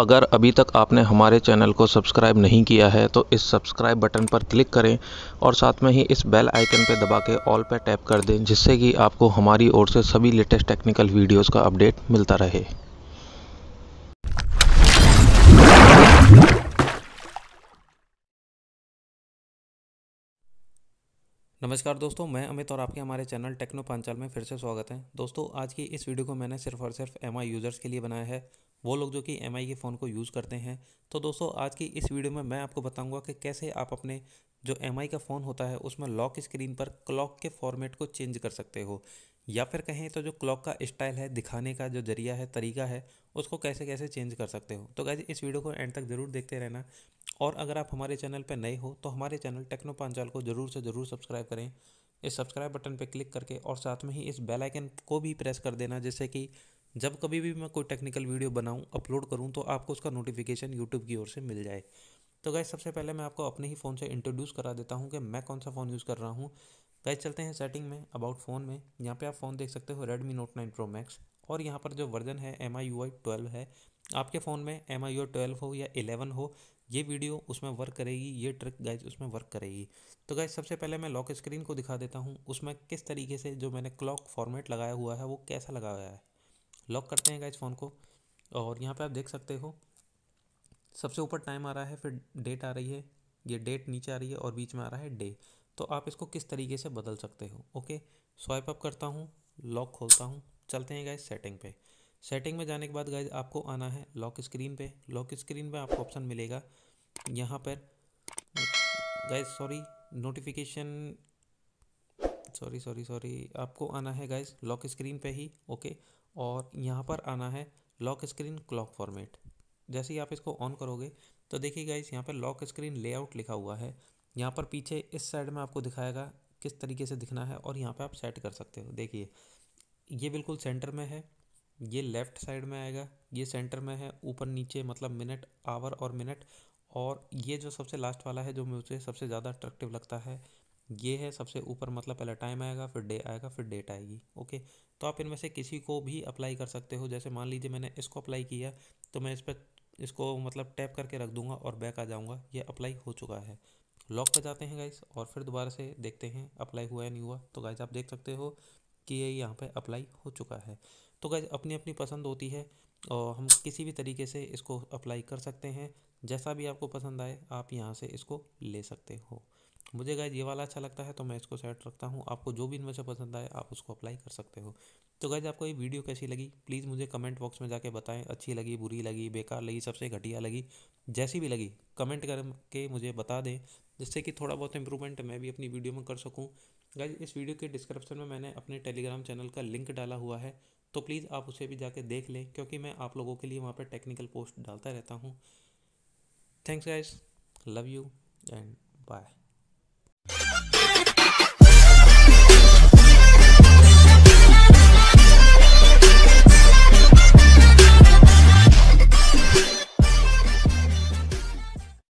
अगर अभी तक आपने हमारे चैनल को सब्सक्राइब नहीं किया है तो इस सब्सक्राइब बटन पर क्लिक करें और साथ में ही इस बेल आइकन पर दबा के ऑल पर टैप कर दें जिससे कि आपको हमारी ओर से सभी लेटेस्ट टेक्निकल वीडियोज़ का अपडेट मिलता रहे नमस्कार दोस्तों मैं अमित और आपके हमारे चैनल टेक्नो पांचाल में फिर से स्वागत है दोस्तों आज की इस वीडियो को मैंने सिर्फ और सिर्फ एम यूज़र्स के लिए बनाया है वो लोग जो कि एम के फ़ोन को यूज़ करते हैं तो दोस्तों आज की इस वीडियो में मैं आपको बताऊंगा कि कैसे आप अपने जो एम का फ़ोन होता है उसमें लॉक स्क्रीन पर क्लॉक के फॉर्मेट को चेंज कर सकते हो या फिर कहें तो जो क्लॉक का स्टाइल है दिखाने का जो जरिया है तरीका है उसको कैसे कैसे चेंज कर सकते हो तो कैसे इस वीडियो को एंड तक ज़रूर देखते रहना और अगर आप हमारे चैनल पर नए हो तो हमारे चैनल टेक्नो पांचाल को ज़रूर से ज़रूर सब्सक्राइब करें इस सब्सक्राइब बटन पर क्लिक करके और साथ में ही इस बेल आइकन को भी प्रेस कर देना जैसे कि जब कभी भी मैं कोई टेक्निकल वीडियो बनाऊं अपलोड करूं तो आपको उसका नोटिफिकेशन यूट्यूब की ओर से मिल जाए तो गैस सबसे पहले मैं आपको अपने ही फ़ोन से इंट्रोड्यूस करा देता हूं कि मैं कौन सा फ़ोन यूज़ कर रहा हूं गैस चलते हैं सेटिंग में अबाउट फ़ोन में यहाँ पे आप फ़ोन देख सकते हो Redmi note nine pro max और यहाँ पर जो वर्जन है M I U I twelve है आपके फ़ोन में M I U I twelve हो या एलेवन हो ये वीडियो उसमें वर्क करेगी ये ट्रिक गाइज उसमें वर्क करेगी तो गाइज सबसे पहले मैं लॉक स्क्रीन को दिखा देता हूँ उसमें किस तरीके से जो मैंने क्लॉक फॉर्मेट लगाया हुआ है वो कैसा लगाया है लॉक करते हैं गाइज फ़ोन को और यहाँ पे आप देख सकते हो सबसे ऊपर टाइम आ रहा है फिर डेट आ रही है ये डेट नीचे आ रही है और बीच में आ रहा है डे तो आप इसको किस तरीके से बदल सकते हो ओके स्वाइप अप करता हूँ लॉक खोलता हूँ चलते हैं गाइज सेटिंग पे सेटिंग में जाने के बाद गाइज आपको आना है लॉक स्क्रीन पे लॉक स्क्रीन पे आपको ऑप्शन मिलेगा यहाँ पर guys sorry notification sorry sorry sorry आपको आना है गाइज लॉक स्क्रीन पे ही ओके और यहाँ पर आना है लॉक स्क्रीन क्लॉक फॉर्मेट जैसे ही आप इसको ऑन करोगे तो देखिए गाइज यहाँ पर लॉक स्क्रीन लेआउट लिखा हुआ है यहाँ पर पीछे इस साइड में आपको दिखाएगा किस तरीके से दिखना है और यहाँ पे आप सेट कर सकते हो देखिए ये बिल्कुल सेंटर में है ये लेफ़्ट साइड में आएगा ये सेंटर में है ऊपर नीचे मतलब मिनट आवर और मिनट और ये जो सबसे लास्ट वाला है जो मुझे सबसे ज़्यादा अट्रैक्टिव लगता है ये है सबसे ऊपर मतलब पहले टाइम आएगा फिर डे आएगा फिर डेट आएगी ओके तो आप इनमें से किसी को भी अप्लाई कर सकते हो जैसे मान लीजिए मैंने इसको अप्लाई किया तो मैं इस पर इसको मतलब टैप करके रख दूंगा और बैक आ जाऊंगा ये अप्लाई हो चुका है लॉक पर जाते हैं गाइस और फिर दोबारा से देखते हैं अप्लाई हुआ या नहीं हुआ तो गाइज़ आप देख सकते हो कि ये यहाँ पे अप्लाई हो चुका है तो गैज अपनी अपनी पसंद होती है और हम किसी भी तरीके से इसको अप्लाई कर सकते हैं जैसा भी आपको पसंद आए आप यहाँ से इसको ले सकते हो मुझे गाइज ये वाला अच्छा लगता है तो मैं इसको सेट रखता हूँ आपको जो भी इनमें से पसंद आए आप उसको अप्लाई कर सकते हो तो गाइज आपको ये वीडियो कैसी लगी प्लीज़ मुझे कमेंट बॉक्स में जाके बताएं अच्छी लगी बुरी लगी बेकार लगी सबसे घटिया लगी जैसी भी लगी कमेंट करके मुझे बता दें जिससे कि थोड़ा बहुत इंप्रूवमेंट मैं भी अपनी वीडियो में कर सकूँ गाइज इस वीडियो के डिस्क्रिप्शन में मैंने अपने टेलीग्राम चैनल का लिंक डाला हुआ है तो प्लीज़ आप उसे भी जाके देख लें क्योंकि मैं आप लोगों के लिए वहाँ पर टेक्निकल पोस्ट डालता रहता हूँ thanks guys love you and bye